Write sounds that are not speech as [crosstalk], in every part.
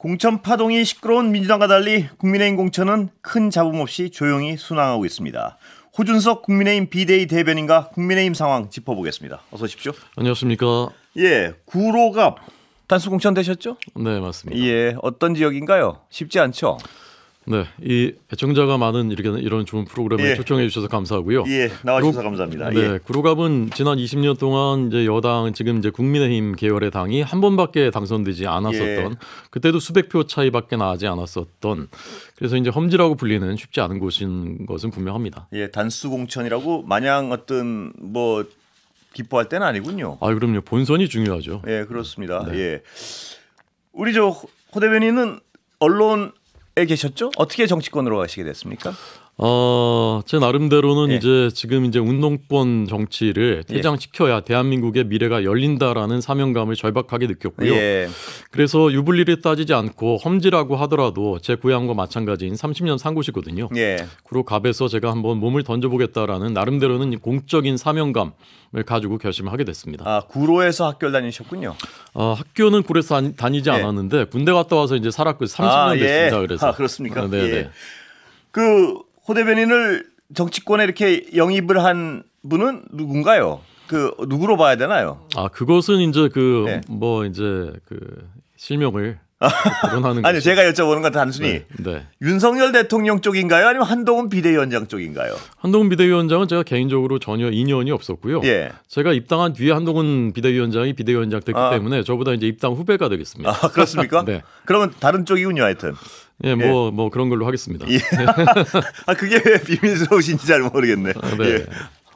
공천 파동이 시끄러운 민주당과 달리 국민의힘 공천은 큰 잡음 없이 조용히 순항하고 있습니다. 호준석 국민의힘 비대위 대변인과 국민의힘 상황 짚어보겠습니다. 어서 오십시오. 안녕하십니까. 예, 구로갑 단수 공천 되셨죠? 네, 맞습니다. 예, 어떤 지역인가요? 쉽지 않죠? 네, 이 애청자가 많은 이렇게 이런 좋은 프로그램에 예. 초청해 주셔서 감사하고요. 예, 나와주셔서 감사합니다. 네, 예. 구로갑은 지난 20년 동안 이제 여당 지금 이제 국민의힘 계열의 당이 한 번밖에 당선되지 않았었던 예. 그때도 수백 표 차이밖에 나지 않았었던 그래서 이제 험지라고 불리는 쉽지 않은 곳인 것은 분명합니다. 예, 단수 공천이라고 마냥 어떤 뭐 기뻐할 때는 아니군요. 아, 그럼요. 본선이 중요하죠. 예, 그렇습니다. 네. 예, 우리 저호 대변인은 언론 계셨죠? 어떻게 정치권으로 가시게 됐습니까? 어, 제 나름대로는 예. 이제 지금 이제 운동권 정치를 예. 퇴장시켜야 예. 대한민국의 미래가 열린다라는 사명감을 절박하게 느꼈고요. 예. 그래서 유불리를 따지지 않고 험지라고 하더라도 제 고향과 마찬가지인 30년 산곳이거든요. 예. 그리고 갑에서 제가 한번 몸을 던져보겠다라는 나름대로는 공적인 사명감을 가지고 결심을 하게 됐습니다. 아, 구로에서 학교를 다니셨군요. 어, 학교는 구로에서 다니지 예. 않았는데 군대 갔다 와서 이제 살았고 30년 아, 됐습니다. 그래서 아, 그렇습니까? 아, 네, 네. 그호 대변인을 정치권에 이렇게 영입을 한 분은 누군가요? 그 누구로 봐야 되나요? 아 그것은 이제 그뭐 네. 뭐 이제 그 실명을 거론하는 아, [laughs] 아니 제가 여쭤보는 건 단순히 네, 네. 윤석열 대통령 쪽인가요? 아니면 한동훈 비대위원장 쪽인가요? 한동훈 비대위원장은 제가 개인적으로 전혀 인연이 없었고요. 예. 제가 입당한 뒤에 한동훈 비대위원장이 비대위원장 됐기 아. 때문에 저보다 이제 입당 후배가 되겠습니다. 아, 그렇습니까? [laughs] 네. 그러면 다른 쪽이군요, 하여튼. 예, 뭐, 예. 뭐 그런 걸로 하겠습니다. 예. 네. [laughs] 아, 그게 왜 비밀스러우신지 잘 모르겠네. 아, 네. 예.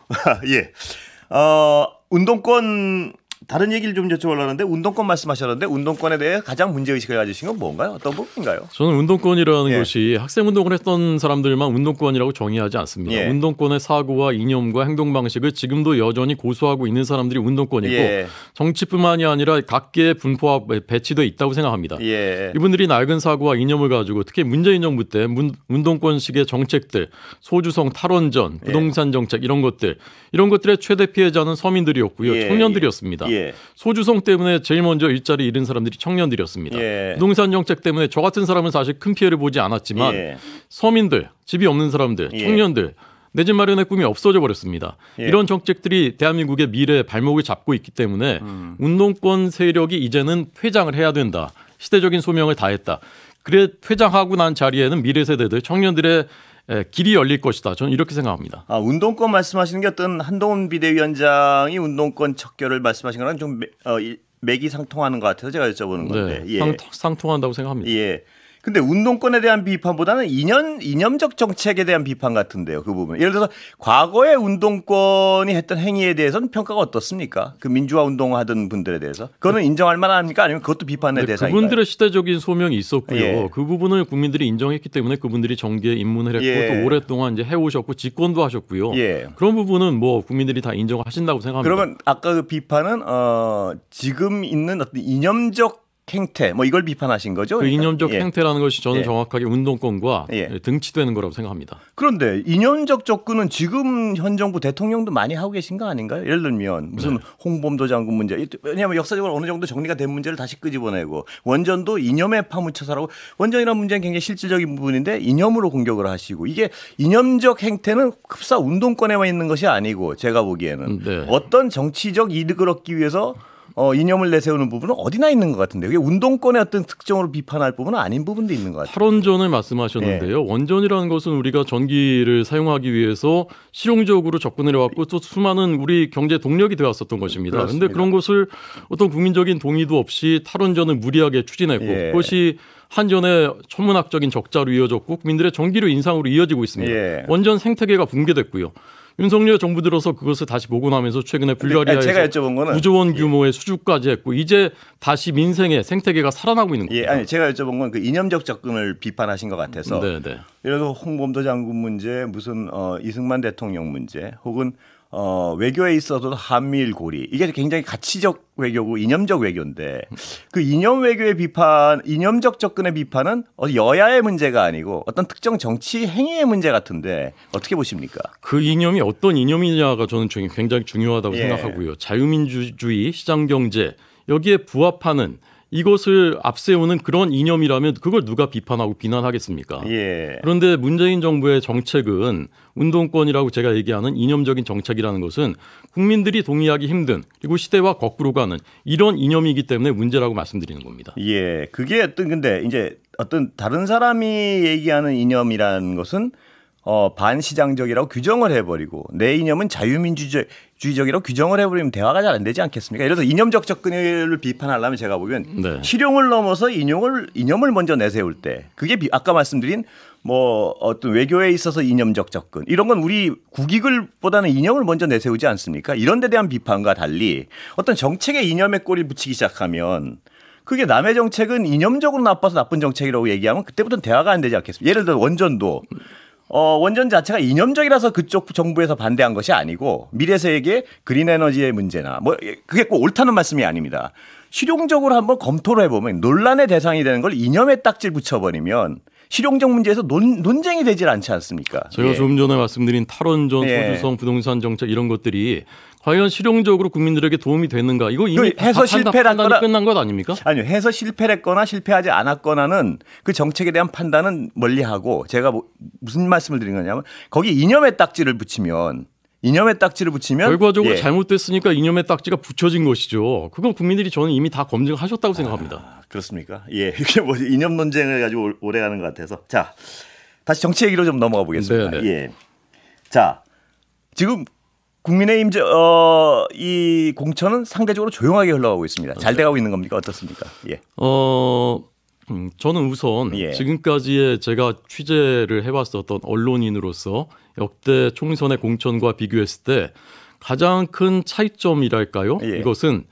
[laughs] 아, 예. 어, 운동권 다른 얘기를 좀 여쭤보려는데 운동권 말씀하셨는데 운동권에 대해 가장 문제 의식을 가지신 건 뭔가요? 어떤 부분인가요? 저는 운동권이라는 예. 것이 학생 운동을 했던 사람들만 운동권이라고 정의하지 않습니다. 예. 운동권의 사고와 이념과 행동 방식을 지금도 여전히 고수하고 있는 사람들이 운동권이고 예. 정치뿐만이 아니라 각계의 분포와 배치돼 있다고 생각합니다. 예. 이분들이 낡은 사고와 이념을 가지고 특히 문재인 정부 때 운동권식의 정책들, 소주성 탈원전, 예. 부동산 정책 이런 것들 이런 것들의 최대 피해자는 서민들이었고요, 예. 청년들이었습니다. 예. 소주성 때문에 제일 먼저 일자리 잃은 사람들이 청년들이었습니다. 예. 부동산 정책 때문에 저 같은 사람은 사실 큰 피해를 보지 않았지만 예. 서민들, 집이 없는 사람들, 예. 청년들 내 집 마련의 꿈이 없어져 버렸습니다. 예. 이런 정책들이 대한민국의 미래 발목을 잡고 있기 때문에 음. 운동권 세력이 이제는 퇴장을 해야 된다. 시대적인 소명을 다했다. 그래 퇴장하고 난 자리에는 미래 세대들, 청년들의 예, 길이 열릴 것이다. 저는 이렇게 생각합니다. 아, 운동권 말씀하시는 게 어떤 한동훈 비대위원장이 운동권 척결을 말씀하신 거랑 좀 매, 어, 맥이 상통하는 것 같아서 제가 여쭤보는 네, 건데 네, 예. 상, 통한다고 생각합니다. 예. 근데 운동권에 대한 비판보다는 이념 이념적 정책에 대한 비판 같은데요. 그 부분. 예를 들어서 과거에 운동권이 했던 행위에 대해서는 평가가 어떻습니까? 그 민주화 운동 을 하던 분들에 대해서 그거는 네. 인정할 만합니까? 아니면 그것도 비판의 네, 대해서 그분들의 시대적인 소명이 있었고요. 예. 그 부분을 국민들이 인정했기 때문에 그분들이 정계에 입문을 했고 예. 또 오랫동안 이제 해오셨고 직권도 하셨고요. 예. 그런 부분은 뭐 국민들이 다 인정하신다고 생각합니다. 그러면 아까 그 비판은 어 지금 있는 어떤 이념적 행태 뭐 이걸 비판하신 거죠? 그 그러니까. 이념적 예. 행태라는 것이 저는 예. 정확하게 운동권과 예. 예. 등치되는 거라고 생각합니다. 그런데 이념적 접근은 지금 현 정부 대통령도 많이 하고 계신 거 아닌가요? 예를 들면 무슨 네. 홍범도 장군 문제 왜냐하면 역사적으로 어느 정도 정리가 된 문제를 다시 끄집어내고 원전도 이념에 파묻혀서라고 원전이라는 문제는 굉장히 실질적인 부분인데 이념으로 공격을 하시고 이게 이념적 행태는 급사 운동권에만 있는 것이 아니고 제가 보기에는 음, 네. 어떤 정치적 이득을 얻기 위해서 어, 이념을 내세우는 부분은 어디나 있는 것 같은데 그게 운동권의 어떤 특정으로 비판할 부분은 아닌 부분도 있는 것 같아요. 탈원전을 말씀하셨는데요. 예. 원전이라는 것은 우리가 전기를 사용하기 위해서 실용적으로 접근 해왔고 또 수많은 우리 경제 동력이 되었었던 것입니다. 그런데 그런 것을 어떤 국민적인 동의도 없이 탈원전을 무리하게 추진했고 예. 그것이 한전의 천문학적인 적자로 이어졌고 국민들의 전기료 인상으로 이어지고 있습니다. 예. 원전 생태계가 붕괴됐고요. 윤석열 정부 들어서 그것을 다시 복원하면서 최근에 불가리아에서 예, 제가 여쭤본 거는 9조 원 예. 규모의 예. 수주까지 했고 이제 다시 민생의 생태계가 살아나고 있는 거죠. 예, 아니 제가 여쭤본 건 그 이념적 접근을 비판하신 것 같아서. 네, 네. 예를 들어 홍범도 장군 문제, 무슨 어, 이승만 대통령 문제, 혹은 어, 외교에 있어서도 한미일 고리 이게 굉장히 가치적 외교고 이념적 외교인데 그 이념 외교의 비판, 이념적 접근의 비판은 여야의 문제가 아니고 어떤 특정 정치 행위의 문제 같은데 어떻게 보십니까? 그 이념이 어떤 이념이냐가 저는 굉장히 중요하다고 예. 생각하고요. 자유민주주의, 시장경제 여기에 부합하는 이것을 앞세우는 그런 이념이라면 그걸 누가 비판하고 비난하겠습니까? 예. 그런데 문재인 정부의 정책은 운동권이라고 제가 얘기하는 이념적인 정책이라는 것은 국민들이 동의하기 힘든 그리고 시대와 거꾸로 가는 이런 이념이기 때문에 문제라고 말씀드리는 겁니다. 예. 그게 어떤 근데 이제 어떤 다른 사람이 얘기하는 이념이라는 것은 어, 반시장적이라고 규정을 해버리고 내 이념은 자유민주주의 주의적으로 규정을 해버리면 대화가 잘 안 되지 않겠습니까? 예를 들어 이념적 접근을 비판하려면 제가 보면 네. 실용을 넘어서 인용을 이념을 먼저 내세울 때 그게 아까 말씀드린 뭐 어떤 외교에 있어서 이념적 접근 이런 건 우리 국익을 보다는 이념을 먼저 내세우지 않습니까? 이런 데 대한 비판과 달리 어떤 정책에 이념의 꼬리 붙이기 시작하면 그게 남의 정책은 이념적으로 나빠서 나쁜 정책이라고 얘기하면 그때부터는 대화가 안 되지 않겠습니까? 예를 들어 원전도 어, 원전 자체가 이념적이라서 그쪽 정부에서 반대한 것이 아니고 미래세계 그린 에너지의 문제나 뭐 그게 꼭 옳다는 말씀이 아닙니다. 실용적으로 한번 검토를 해보면 논란의 대상이 되는 걸 이념에 딱지 를 붙여버리면 실용적 문제에서 논, 논쟁이 되질 않지 않습니까? 제가 예. 조 전에 말씀드린 탈원전, 네. 소주성, 부동산 정책 이런 것들이 과연 실용적으로 국민들에게 도움이 되는가? 이거 이미 그 해서 실패했거나 끝난 것 아닙니까? 아니요, 해서 실패했거나 실패하지 않았거나는 그 정책에 대한 판단은 멀리하고 제가 뭐 무슨 말씀을 드린 거냐면 거기 이념의 딱지를 붙이면 이념의 딱지를 붙이면 결과적으로 예. 잘못됐으니까 이념의 딱지가 붙여진 것이죠. 그건 국민들이 저는 이미 다 검증하셨다고 아, 생각합니다. 아, 그렇습니까? 예, [laughs] 이게 뭐 이념 논쟁을 가지고 오래가는 것 같아서 자 다시 정치 얘기로 좀 넘어가 보겠습니다. 네, 네. 예, 자 지금 국민의힘 저, 어, 이 공천은 상대적으로 조용하게 흘러가고 있습니다. 잘 돼가고 있는 겁니까 어떻습니까? 예. 어 음, 저는 우선 예. 지금까지의 제가 취재를 해왔었던 언론인으로서 역대 총선의 공천과 비교했을 때 가장 큰 차이점이랄까요? 예. 이것은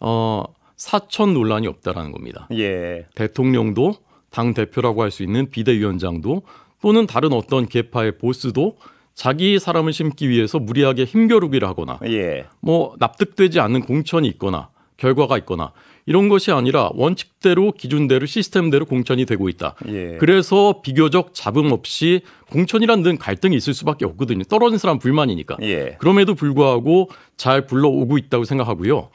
어, 사천 논란이 없다라는 겁니다. 예. 대통령도 당 대표라고 할 수 있는 비대위원장도 또는 다른 어떤 계파의 보스도 자기 사람을 심기 위해서 무리하게 힘겨루기를 하거나 예. 뭐 납득되지 않는 공천이 있거나 결과가 있거나 이런 것이 아니라 원칙대로 기준대로 시스템대로 공천이 되고 있다. 예. 그래서 비교적 잡음 없이 공천이란 등 갈등이 있을 수밖에 없거든요. 떨어진 사람 불만이니까. 예. 그럼에도 불구하고 잘 불러오고 있다고 생각하고요.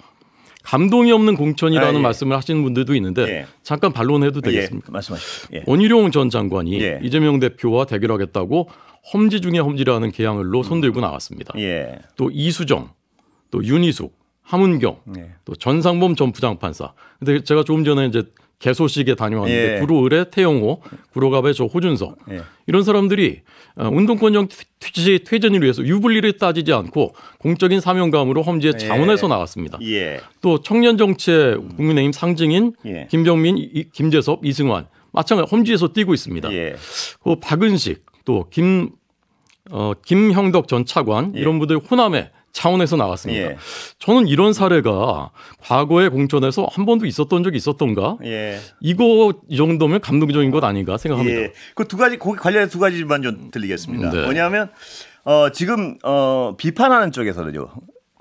감동이 없는 공천이라는 아, 예. 말씀을 하시는 분들도 있는데 예. 잠깐 반론해도 아, 예. 되겠습니까? 예. 말씀하시죠. 예. 원희룡 전 장관이 예. 이재명 대표와 대결하겠다고 험지 중에 험지라는 개항을로 손들고 나왔습니다. 예. 또 이수정, 또 윤희숙, 함은경, 예. 또 전상범 전 부장판사. 근데 제가 조금 전에 이제 개소식에 다녀왔는데 예. 구로 을의 태영호, 구로갑의 저 호준석 예. 이런 사람들이 어, 운동권형 퇴지 퇴전을 위해서 유불리를 따지지 않고 공적인 사명감으로 험지에 예. 자원해서 나왔습니다. 예. 또 청년 정치의 국민의힘 상징인 예. 김정민, 이, 김재섭, 이승환 마찬가지 험지에서 뛰고 있습니다. 예. 그 박은식 또 김 어, 김형덕 전 차관 이런 분들 호남에 차원에서 나왔습니다. 예. 저는 이런 사례가 과거의 공천에서 한 번도 있었던 적이 있었던가? 예. 이거 이 정도면 감동적인 것 아닌가 생각합니다. 예. 그두 가지 거기 관련해두 가지만 좀 들리겠습니다. 네. 뭐냐면 어, 지금 어, 비판하는 쪽에서는요.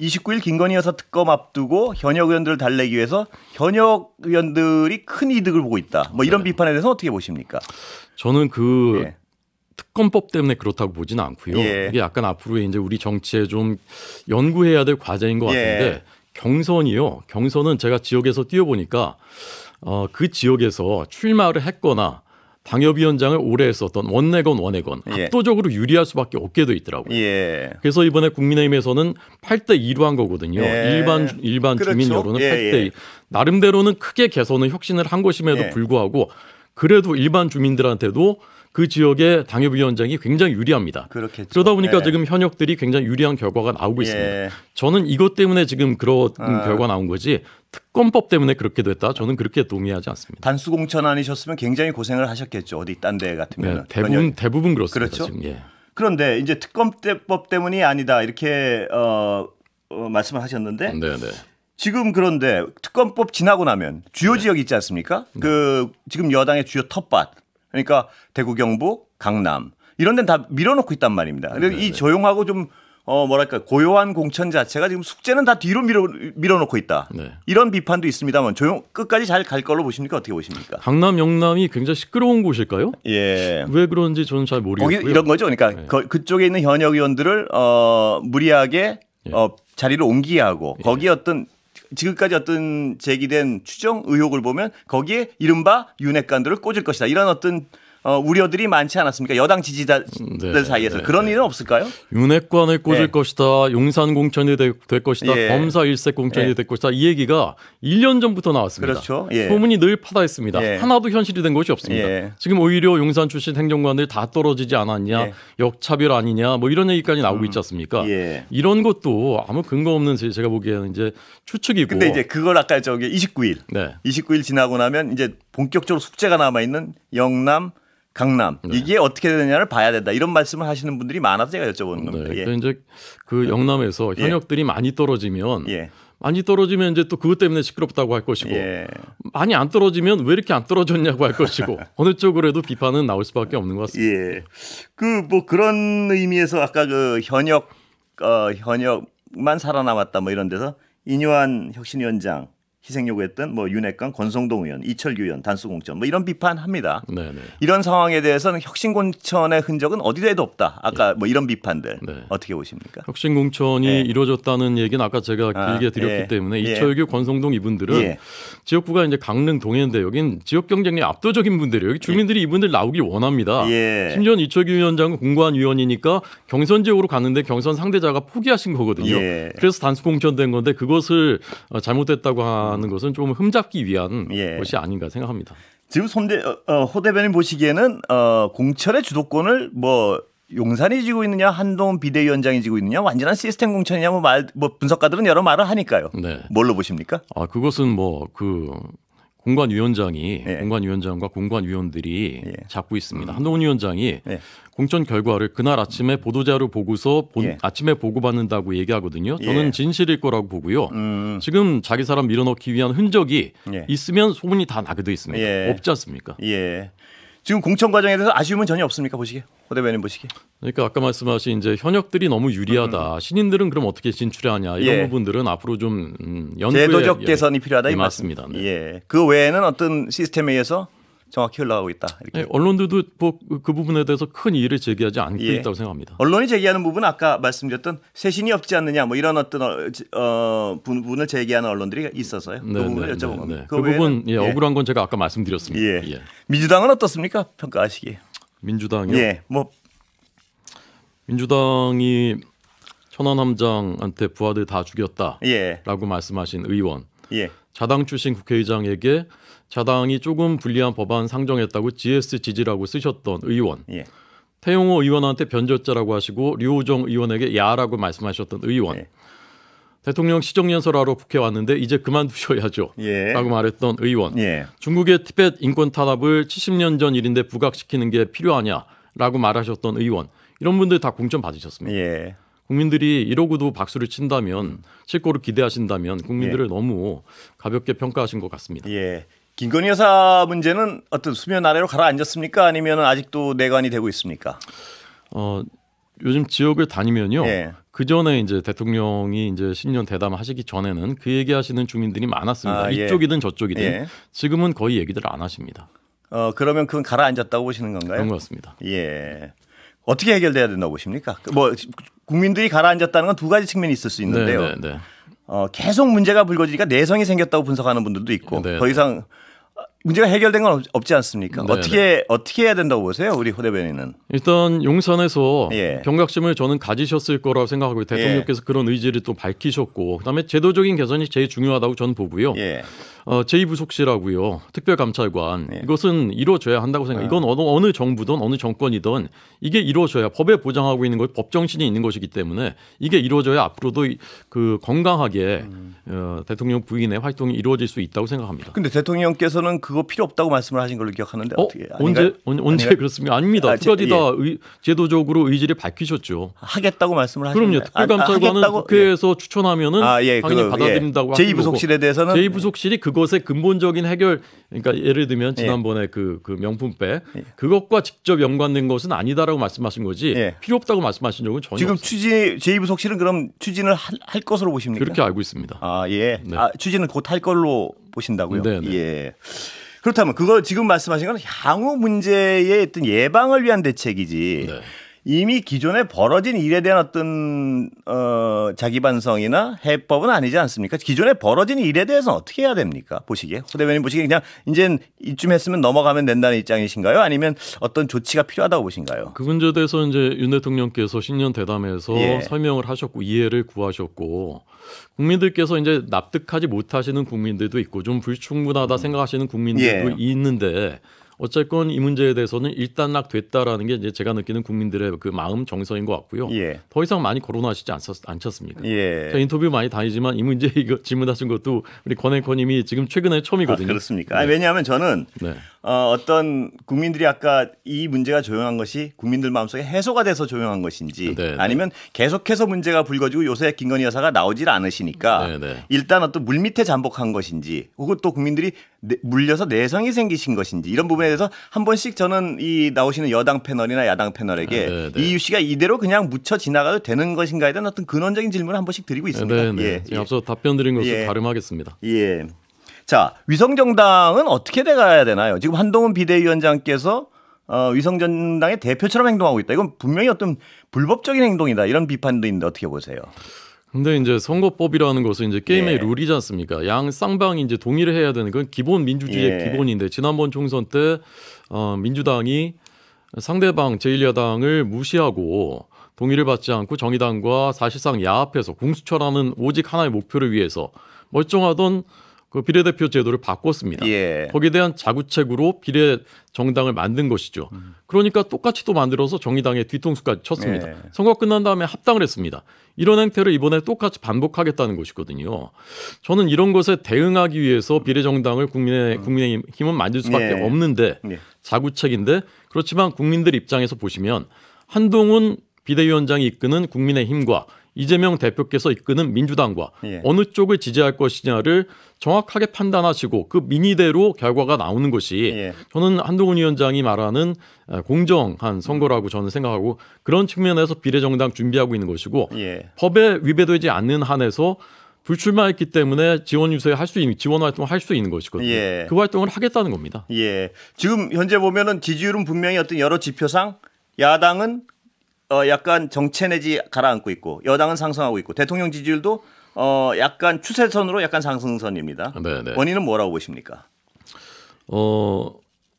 29일 김건희 여사 특검 앞두고 현역 의원들을 달래기 위해서 현역 의원들이 큰 이득을 보고 있다. 뭐 이런 네. 비판에 대해서 어떻게 보십니까? 저는 그 예. 특검법 때문에 그렇다고 보지는 않고요. 예. 이게 약간 앞으로 이제 우리 정치에 좀 연구해야 될 과제인 것 예. 같은데 예. 경선이요. 경선은 제가 지역에서 뛰어보니까 어, 그 지역에서 출마를 했거나 방협위원장을 오래 했었던 원내건 원내건 예. 압도적으로 유리할 수밖에 없게 돼 있더라고요. 예. 그래서 이번에 국민의힘에서는 8대 2로 한 거거든요. 예. 일반 일반 그렇죠. 주민 여론은 8대 예, 2. 나름대로는 크게 개선을 혁신을 한 것임에도 불구하고 그래도 일반 주민들한테도 그 지역의 당협위원장이 굉장히 유리합니다. 그렇겠죠. 그러다 보니까 네. 지금 현역들이 굉장히 유리한 결과가 나오고 예. 있습니다. 저는 이것 때문에 지금 그런 아. 결과 나온 거지 특검법 때문에 그렇게 됐다. 저는 그렇게 동의하지 않습니다. 단수공천 아니셨으면 굉장히 고생을 하셨겠죠. 어디 딴 데 같으면 네, 대부분 그러니까 대부분 그렇습니다. 그렇죠? 지금. 예. 그런데 이제 특검법 때문이 아니다 이렇게 어, 어 말씀을 하셨는데 네네. 지금 그런데 특검법 지나고 나면 주요 네. 지역 있지 않습니까? 네. 그 지금 여당의 주요 텃밭 그러니까 대구 경북 강남 이런 데는 다 밀어놓고 있단 말입니다. 그이 네, 네. 조용하고 좀 어, 뭐랄까, 고요한 공천 자체가 지금 숙제는 다 뒤로 밀어, 밀어놓고 있다. 네. 이런 비판도 있습니다만 조용, 끝까지 잘 갈 걸로 보십니까? 어떻게 보십니까? 강남, 영남이 굉장히 시끄러운 곳일까요? 예. 왜 그런지 저는 잘 모르겠고요. 이런 거죠. 그러니까 네. 거, 그쪽에 있는 현역 의원들을, 어, 무리하게, 예. 어, 자리를 옮기게 하고 예. 거기에 어떤 지금까지 어떤 제기된 추정 의혹을 보면 거기에 이른바 윤핵관들을 꽂을 것이다. 이런 어떤 어, 우려들이 많지 않았습니까? 여당 지지자들 네, 사이에서 그런 일은 없을까요? 윤핵관을 꽂을 네. 것이다. 용산 공천이 될, 될 것이다. 예. 검사 일색 공천이 예. 될 것이다. 이 얘기가 1년 전부터 나왔습니다. 그렇죠. 예. 소문이 늘 파다했습니다. 하나도 현실이 된 것이 없습니다. 지금 오히려 용산 출신 행정관들 다 떨어지지 않았냐, 역차별 아니냐, 뭐 이런 얘기까지 나오고 음. 있지 않습니까? 이런 것도 아무 근거 없는 제가 보기에는 이제 추측이고. 근데 이제 그걸 아까 저기 29일, 29일 지나고 나면 이제 본격적으로 숙제가 남아 있는 영남 강남 네. 이게 어떻게 되느냐를 봐야 된다 이런 말씀을 하시는 분들이 많아서 제가 여쭤보는 네, 겁니다. 네. 예. 그 이제 그 영남에서 예. 현역들이 예. 많이 떨어지면 예. 많이 떨어지면 이제 또 그것 때문에 시끄럽다고 할 것이고 예. 많이 안 떨어지면 왜 이렇게 안 떨어졌냐고 할 것이고 [laughs] 어느 쪽으로도 해 비판은 나올 수밖에 없는 것 같습니다. 예. 그 뭐 그런 의미에서 아까 그 현역 어, 현역만 살아남았다 뭐 이런 데서 인요한 혁신위원장 희생 요구했던 뭐 윤핵관, 권성동 의원, 이철규 의원 단수공천 뭐 이런 비판합니다. 네네. 네. 이런 상황에 대해서는 혁신공천의 흔적은 어디에도 없다. 아까 네. 뭐 이런 비판들 네. 어떻게 보십니까? 혁신공천이 네. 이루어졌다는 얘기는 아까 제가 아, 길게 아, 드렸기 예. 때문에 예. 이철규, 예. 권성동 이분들은 예. 지역구가 이제 강릉 동해인데 여긴 지역 경쟁력 압도적인 분들이에요. 여기 주민들이 예. 이분들 나오길 원합니다. 예. 심지어 이철규 위원장은 공관 위원이니까 경선 지역으로 갔는데 경선 상대자가 포기하신 거거든요. 그래서 단수공천된 건데 그것을 어, 잘못됐다고 하. 하는 음. 것은 좀 흠잡기 위한 예. 것이 아닌가 생각합니다. 지금 손대, 어, 어 호 대변인 보시기에는 어, 공천의 주도권을 뭐 용산이 지고 있느냐 한동훈 비대위원장이 지고 있느냐 완전한 시스템 공천이냐 뭐, 말, 뭐 분석가들은 여러 말을 하니까요. 네. 뭘로 보십니까? 아 그것은 뭐그 공관위원장이 예. 공관위원장과 공관위원들이 예. 잡고 있습니다. 음. 한동훈 위원장이 예. 공천 결과를 그날 아침에 보도자료 보고서 본, 예. 아침에 보고받는다고 얘기하거든요. 저는 예. 진실일 거라고 보고요. 음. 지금 자기 사람 밀어넣기 위한 흔적이 예. 있으면 소문이 다 나게 돼 있습니다. 없지 않습니까? 예. 지금 공천 과정에 대해서 아쉬움은 전혀 없습니까 보시게 호대변인 보시게? 그러니까 아까 말씀하신 이제 현역들이 너무 유리하다. 음, 음. 신인들은 그럼 어떻게 진출하냐 이런 예. 부분들은 앞으로 좀 음, 연구의 제도적 예. 개선이 필요하다 이말씀습니다 예, 네. 예. 그 외에는 어떤 시스템에 의해서 정확히 흘러가고 있다. 이렇게. 네, 언론들도 뭐그 그 부분에 대해서 큰 이의를 제기하지 않고 예. 있다고 생각합니다. 언론이 제기하는 부분은 아까 말씀드렸던 세신이 없지 않느냐 뭐 이런 어떤 어, 어 부분을 제기하는 언론들이 있어서요. 그 네, 그 부분을 네, 여쭤본 겁니다. 네, 그, 그 부분 예, 예, 억울한 건 제가 아까 말씀드렸습니다. 예. 예. 민주당은 어떻습니까? 평가하시기에. 민주당이요? 예. 뭐 민주당이 천원 함장한테 부하들 다 죽였다라고 예. 말씀하신 의원. 예. 자당 출신 국회의장에게 자당이 조금 불리한 법안 상정했다고 GS 지지라고 쓰셨던 의원 예. 태용호 의원한테 변조자라고 하시고 류호정 의원에게 야라고 말씀하셨던 의원 예. 대통령 시정연설하러 국회 왔는데 이제 그만두셔야죠 예. 라고 말했던 의원 예. 중국의 티벳 인권 탄압을 70년 전 일인데 부각시키는 게 필요하냐라고 말하셨던 의원 이런 분들 다 공천 받으셨습니다 예. 국민들이 이러고도 박수를 친다면 실고를 기대하신다면 국민들을 예. 너무 가볍게 평가하신 것 같습니다. 김건희 여사 문제는 어떤 수면 아래로 가라앉았습니까? 아니면 아직도 내관이 되고 있습니까? 어, 요즘 지역을 다니면요. 예. 그 전에 이제 대통령이 이제 신년 대담 하시기 전에는 그 얘기하시는 주민들이 많았습니다. 아, 예. 이쪽이든 저쪽이든 예. 지금은 거의 얘기들 안 하십니다. 어 그러면 그건 가라앉았다고 보시는 건가요? 그런 것 같습니다. 예. 어떻게 해결돼야 된다고 보십니까? 뭐 국민들이 가라앉았다는 건 두 가지 측면이 있을 수 있는데요. 네, 네, 네. 어, 계속 문제가 불거지니까 내성이 생겼다고 분석하는 분들도 있고 네네. 네. 더 이상 어, 문제가 해결된 건 없, 지 않습니까? 네네. 어떻게 네. 어떻게 해야 된다고 보세요, 우리 호 대변인은? 일단 용산에서 예. 경각심을 저는 가지셨을 거라고 생각하고 예. 대통령께서 예. 그런 의지를 또 밝히셨고 그다음에 제도적인 개선이 제일 중요하다고 저는 보고요. 예. 어, 제2부속실하고요. 특별감찰관. 예. 이것은 이루어져야 한다고 생각. 아. 이건 어느, 어느 정부든 어느 정권이든 이게 이루어져야 법에 보장하고 있는 것, 법정신이 있는 것이기 때문에 이게 이루어져야 앞으로도 그 건강하게 음. 어, 대통령 부인의 활동이 이루어질 수 있다고 생각합니다. 근데 대통령께서는 그거 필요 없다고 말씀을 하신 걸로 기억하는데 어, 떻게 언제 아요 언제 그렇습니까? 아닙니다. 아, 두 가지 예. 의, 제도적으로 의지를 밝히셨죠. 하겠다고 말씀을 하셨 그럼요. 아, 특별감찰관은 아, 아, 국회에서 예. 추천하면은 아, 예. 당연히 예. 예. 그 받아들인다고 제2부속실에 대해서는 제2부속실이 그 그것의 근본적인 해결 그러니까 예를 들면 예. 지난번에 그그 그 명품백 예. 그것과 직접 연관된 것은 아니다라고 말씀하신 거지 예. 필요 없다고 말씀하신 적은 전혀 지금 없어요. 취지 제이부속실은 그럼 추진을 할, 할, 것으로 보십니까? 그렇게 알고 있습니다. 아 예. 네. 아, 추진은 곧 할 걸로 보신다고요? 네, 네. 예. 그렇다면 그거 지금 말씀하신 건 향후 문제의 어떤 예방을 위한 대책이지. 네. 이미 기존에 벌어진 일에 대한 어떤 어 자기 반성이나 해법은 아니지 않습니까? 기존에 벌어진 일에 대해서는 어떻게 해야 됩니까? 보시기에 후 대변인 보시기에 그냥 이제 이쯤 했으면 넘어가면 된다는 입장이신가요? 아니면 어떤 조치가 필요하다고 보신가요? 그 문제에 대해서 이제 윤 대통령께서 신년 대담에서 예. 설명을 하셨고 이해를 구하셨고 국민들께서 이제 납득하지 못하시는 국민들도 있고 좀 불충분하다 음. 생각하시는 국민들도 예. 있는데 어쨌건 이 문제에 대해서는 일단락됐다라는 게 이제 제가 느끼는 국민들의 그 마음 정서인 것 같고요. 예. 더 이상 많이 거론하시지 않았, 않셨습니까? 예. 제 인터뷰 많이 다니지만 이 문제 이거 질문하신 것도 우리 권앵권님이 지금 최근에 처음이거든요. 아, 그렇습니까? 네. 아니, 왜냐하면 저는 네. 어, 어떤 국민들이 아까 이 문제가 조용한 것이 국민들 마음속에 해소가 돼서 조용한 것인지 네네. 네. 아니면 계속해서 문제가 불거지고 요새 김건희 여사가 나오질 않으시니까 네네. 네. 일단 어떤 물밑에 잠복한 것인지 혹은 또 국민들이 내, 물려서 내성이 생기신 것인지 이런 부분에 그래서 한 번씩 저는 이 나오시는 여당 패널이나 야당 패널에게 아, 네, 네. 이 이슈가 이대로 그냥 묻혀 지나가도 되는 것인가에 대한 어떤 근원적인 질문을 한 번씩 드리고 있습니다. 네, 네. 예, 예. 앞서 답변 드린 것을 예. 가름하겠습니다. 예. 자, 위성정당은 어떻게 돼가야 되나요? 지금 한동훈 비대위원장께서 어, 위성정당의 대표처럼 행동하고 있다. 이건 분명히 어떤 불법적인 행동이다. 이런 비판도 있는데 어떻게 보세요? 근데 이제 선거법이라는 것은 이제 게임의 예. 룰이지 않습니까? 양 쌍방이 이제 동의를 해야 되는 건 기본 민주주의의 예. 기본인데 지난번 총선 때 어, 민주당이 상대방 제1야당을 무시하고 동의를 받지 않고 정의당과 사실상 야합해서 공수처라는 오직 하나의 목표를 위해서 멀쩡하던 그 비례대표 제도를 바꿨습니다. 예. 거기에 대한 자구책으로 비례 정당을 만든 것이죠. 음. 그러니까 똑같이 또 만들어서 정의당의 뒤통수까지 쳤습니다. 예. 선거 끝난 다음에 합당을 했습니다. 이런 행태를 이번에 똑같이 반복하겠다는 것이거든요. 저는 이런 것에 대응하기 위해서 비례 정당을 국민의 음. 국민의힘은 만들 수밖에 예. 없는데 예. 자구책인데 그렇지만 국민들 입장에서 보시면 한동훈 비대위원장이 이끄는 국민의힘과 이재명 대표께서 이끄는 민주당과 예. 어느 쪽을 지지할 것이냐를 정확하게 판단하시고 그 민의대로 결과가 나오는 것이 예. 저는 한동훈 위원장이 말하는 공정한 선거라고 저는 생각하고 그런 측면에서 비례정당 준비하고 있는 것이고 예. 법에 위배되지 않는 한에서 불출마했기 때문에 지원 유세 할수 있는 지원 활동을 할 수 있는 것이거든요. 예. 그 활동을 하겠다는 겁니다. 예. 지금 현재 보면은 지지율은 분명히 어떤 여러 지표상 야당은 어, 약간 정체 내지 가라앉고 있고 여당은 상승하고 있고 대통령 지지율도 어, 약간 추세선으로 약간 상승선입니다. 네네. 원인은 네. 뭐라고 보십니까? 어,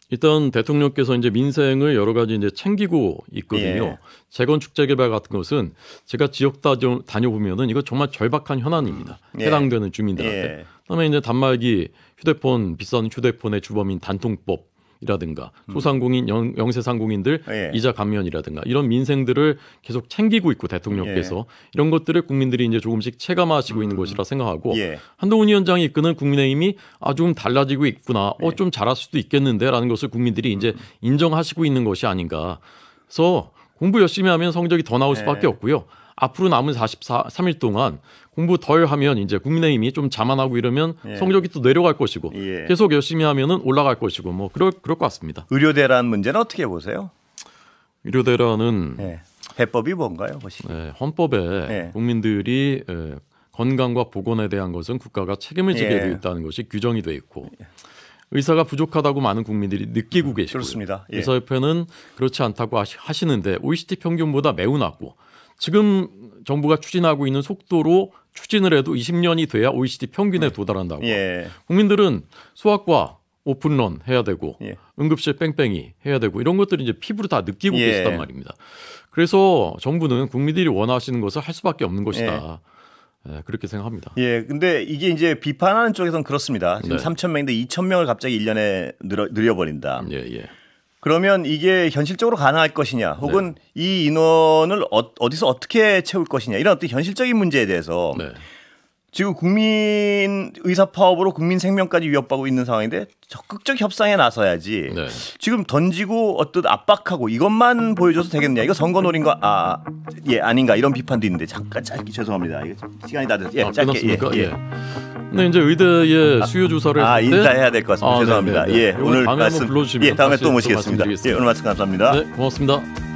일단 대통령께서 이제 민생을 여러 가지 이제 챙기고 있거든요. 예. 재건축 재개발 같은 것은 제가 지역 다녀 보면은 이거 정말 절박한 현안입니다. 예. 해당되는 주민들한테. 예. 그다음에 이제 단말기 휴대폰 비싼 휴대폰의 주범인 단통법 이라든가 소상공인 영, 영세상공인들 예. 이자 감면이라든가 이런 민생들을 계속 챙기고 있고 대통령께서 예. 이런 것들을 국민들이 이제 조금씩 체감하시고 음. 있는 것이라 생각하고 예. 한동훈 위원장이 이끄는 국민의힘이 아좀 달라지고 있구나 어좀 예. 잘할 수도 있겠는데라는 것을 국민들이 이제 음. 인정하시고 있는 것이 아닌가 그래서 공부 열심히 하면 성적이 더 나올 수밖에 예. 없고요. 앞으로 남은 43일 동안 공부 덜 하면 이제 국민의힘이 좀 자만하고 이러면 예. 성적이 또 내려갈 것이고 예. 계속 열심히 하면은 올라갈 것이고 뭐 그럴 그럴 것 같습니다. 의료대란 문제는 어떻게 보세요? 의료대란은 예. 해법이 뭔가요, 혹시? 네, 헌법에 예. 국민들이 예, 건강과 보건에 대한 것은 국가가 책임을 지게 되어 있다는 것이 규정이 되어 있고 의사가 부족하다고 많은 국민들이 느끼고 음, 계시고 그렇습니다. 예. 의사협회는 그렇지 않다고 하시, 는데 OECD 평균보다 매우 낮고 지금 정부가 추진하고 있는 속도로 추진을 해도 20년이 돼야 OECD 평균에 네. 도달한다고. 예. 국민들은 수학과 오픈런 해야 되고 예. 응급실 뺑뺑이 해야 되고 이런 것들이 이제 피부로 다 느끼고 예. 계시단 말입니다. 그래서 정부는 국민들이 원하시는 것을 할 수밖에 없는 것이다. 네, 그렇게 생각합니다. 예, 근데 이게 이제 비판하는 쪽에서는 그렇습니다. 지금 네. 3천 명인데 2천 명을 갑자기 1년에 늘어, 늘려버린다. 예, 예. 그러면 이게 현실적으로 가능할 것이냐 혹은 네. 이 인원을 어, 디서 어떻게 채울 것이냐 이런 어떤 현실적인 문제에 대해서 네. 지금 국민 의사 파업으로 국민 생명까지 위협받고 있는 상황인데 적극적 협상에 나서야지. 네. 지금 던지고 어떤 압박하고 이것만 보여줘서 되겠냐? 이거 선거 노린 거 아, 예 아닌가 이런 비판도 있는데 잠깐 짧게 죄송합니다. 이거 시간이 다 됐어요. 예, 아, 짧게 예, 끝났습니까? 예. 예. 근데 이제 의대의 아, 수요 조사를 아, 했 인사해야 될 것 같습니다. 아, 네, 네, 죄송합니다. 네네네. 예, 오늘 말씀 예, 다음에 또 모시겠습니다. 예, 오늘 말씀 감사합니다. 네, 고맙습니다.